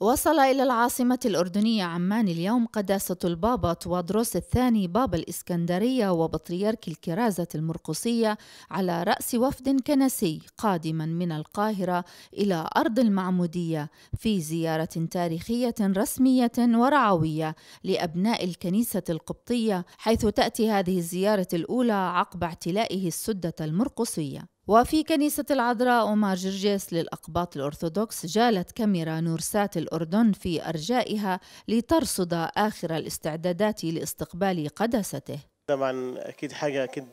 وصل إلى العاصمة الأردنية عمان اليوم قداسة البابا توادروس الثاني بابا الإسكندرية وبطريرك الكرازة المرقصية على رأس وفد كنسي قادما من القاهرة إلى أرض المعمودية في زيارة تاريخية رسمية ورعوية لأبناء الكنيسة القبطية حيث تأتي هذه الزيارة الأولى عقب اعتلائه السدة المرقصية وفي كنيسة العذراء أمار جرجيس للأقباط الأرثوذكس جالت كاميرا نورسات الأردن في أرجائها لترصد آخر الاستعدادات لاستقبال قدسته طبعا أكيد حاجة أكيد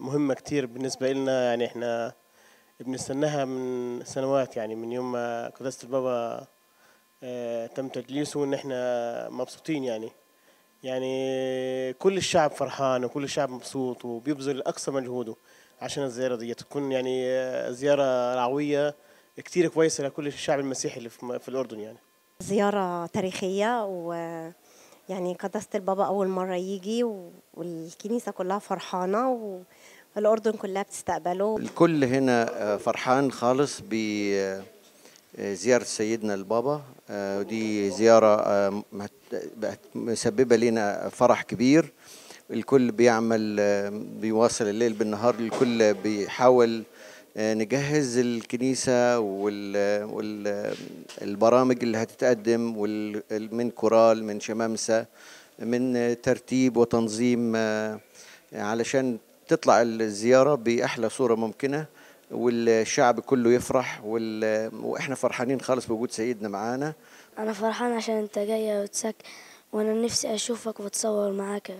مهمة كتير بالنسبة لنا يعني إحنا بنستناها من سنوات يعني من يوم ما قداسة البابا آه، تم تدليسه وإن إحنا مبسوطين يعني يعني كل الشعب فرحان وكل الشعب مبسوط وبيبذل أقصى مجهوده عشان الزياره دي تكون يعني آه، زياره رعويه كتير كويسه لكل الشعب المسيحي اللي في الاردن يعني زياره تاريخيه و يعني قدست البابا اول مره يجي والكنيسه كلها فرحانه والأردن كلها بتستقبله الكل هنا آه، فرحان خالص بزيارة آه، سيدنا البابا ودي زيارة مسببة لنا فرح كبير الكل بيعمل بيواصل الليل بالنهار الكل بيحاول آه، نجهز الكنيسة والبرامج اللي هتتقدم من كورال من شمامسة من ترتيب وتنظيم آه، علشان تطلع الزيارة بأحلى صورة ممكنة والشعب كله يفرح وإحنا فرحانين خالص بوجود سيدنا معانا أنا فرحان عشان أنت جاية وتسك وأنا نفسي أشوفك وأتصور معاك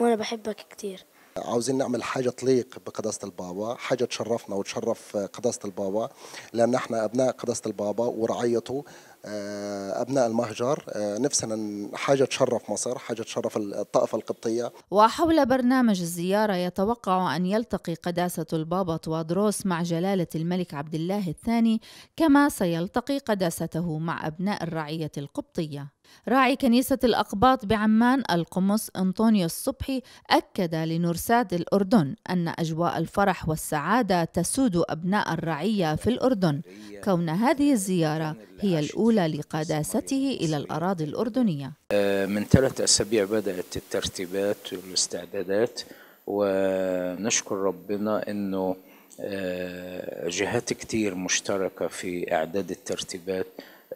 وانا بحبك كثير عاوزين نعمل حاجة تليق بقداسة البابا حاجة تشرفنا وتشرف آه، قداسة البابا لأن احنا أبناء قداسة البابا ورعيته آه، أبناء المهجر آه، نفسنا حاجة تشرف مصر حاجة تشرف الطائفة القبطية وحول برنامج الزيارة يتوقع أن يلتقي قداسة البابا توادروس مع جلالة الملك عبد الله الثاني كما سيلتقي قداسته مع أبناء الرعية القبطية راعي كنيسة الأقباط بعمان القمص أنطونيو الصبحي أكد لنورساد الأردن أن أجواء الفرح والسعادة تسود أبناء الرعية في الأردن كون هذه الزيارة هي الأولى لقداسته إلى الأراضي الأردنية آه، من ثلاث أسابيع بدأت الترتيبات والاستعدادات ونشكر ربنا أنه آه، جهات كتير مشتركة في إعداد الترتيبات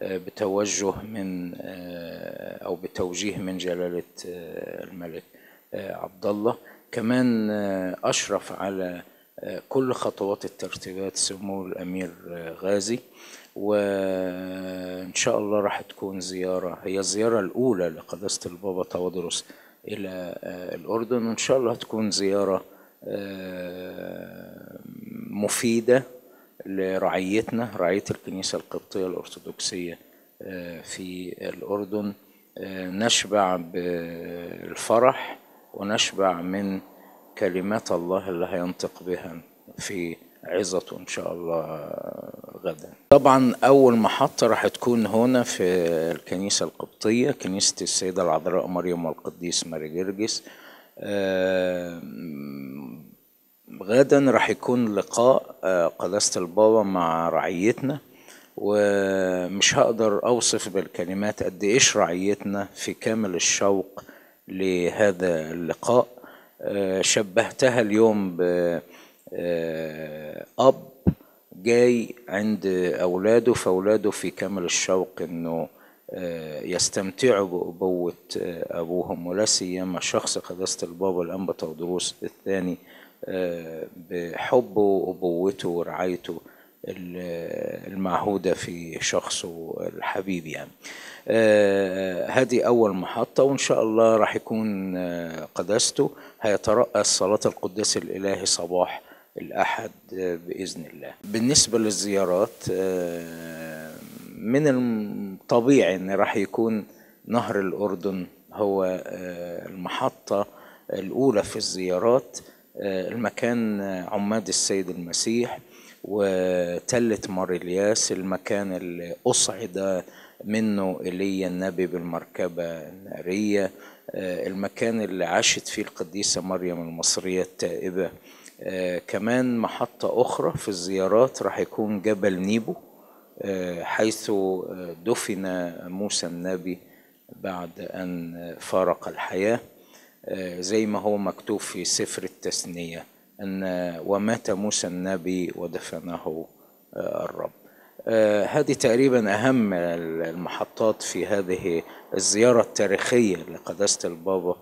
بتوجه من آه، او بتوجيه من جلاله آه، الملك آه، عبد الله كمان اشرف على كل خطوات الترتيبات سمو الامير غازي وان شاء الله راح تكون زياره هي الزياره الاولى لقداسه البابا تودروس الى الاردن وان شاء الله هتكون زياره مفيده لرعيتنا رعية الكنيسة القبطية الأرثوذكسية آه، في الأردن آه، نشبع بالفرح ونشبع من كلمات الله اللي هينطق بها في عظته إن شاء الله غدا طبعا أول محطة راح تكون هنا في الكنيسة القبطية كنيسة السيدة العذراء مريم والقديس ماري جرجس آه، غدا راح يكون لقاء آه، قداسة البابا مع رعيتنا ومش هقدر أوصف بالكلمات قد إيش رعيتنا في كامل الشوق لهذا اللقاء آه، شبهتها اليوم بأب آه، جاي عند أولاده فأولاده في كامل الشوق إنه يستمتعوا بأبوة أبوهم ولا سيما شخص قداسة البابا الأنبا تودروس الثاني بحبه وأبوته ورعايته المعهودة في شخصه الحبيب يعني آه، هذه أول محطة وإن شاء الله راح يكون آه، قداسته هيترأس صلاة القداس الإلهي صباح الأحد آه، بإذن الله بالنسبة للزيارات من الطبيعي أن راح يكون نهر الأردن هو المحطة الأولى في الزيارات آه، المكان آه، عماد السيد المسيح وتلة الياس المكان اللي أصعد منه إيليا النبي بالمركبة النارية آه، المكان اللي عاشت فيه القديسة مريم المصرية التائبة كمان محطة أخرى في الزيارات راح يكون جبل نيبو حيث دفن موسى النبي بعد أن فارق الحياة آه، زي ما هو مكتوب في سفر التثنية أن ومات موسى النبي ودفنه آه، الرب آه، هذه تقريبا أهم المحطات في هذه الزيارة التاريخية لقداسة البابا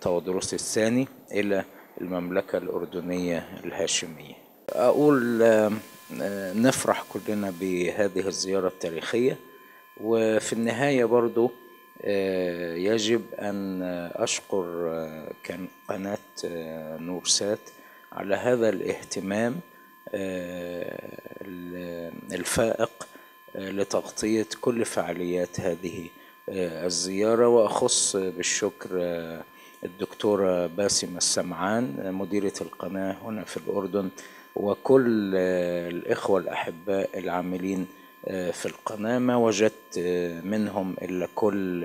تودروس الثاني إلى المملكة الأردنية الهاشمية أقول نفرح كلنا بهذه الزيارة التاريخية وفي النهاية برضو آه، يجب أن أشكر آه، قناة آه، نورسات على هذا الاهتمام الفائق لتغطية كل فعاليات هذه الزيارة وأخص بالشكر الدكتورة باسمة السمعان مديرة القناة هنا في الأردن وكل الإخوة الأحباء العاملين في القناة ما وجدت منهم إلا كل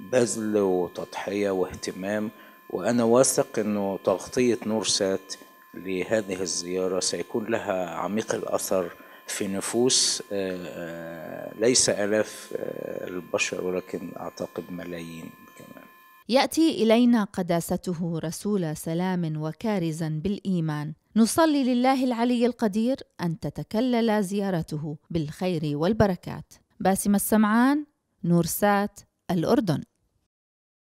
بذل وتضحية واهتمام وأنا واثق أنه تغطية نورسات لهذه الزيارة سيكون لها عميق الأثر في نفوس آه، آه، ليس آلاف آه، البشر ولكن أعتقد ملايين ياتي الينا قداسته رسول سلام وكارزا بالايمان نصلي لله العلي القدير ان تتكلل زيارته بالخير والبركات باسم السمعان نورسات الاردن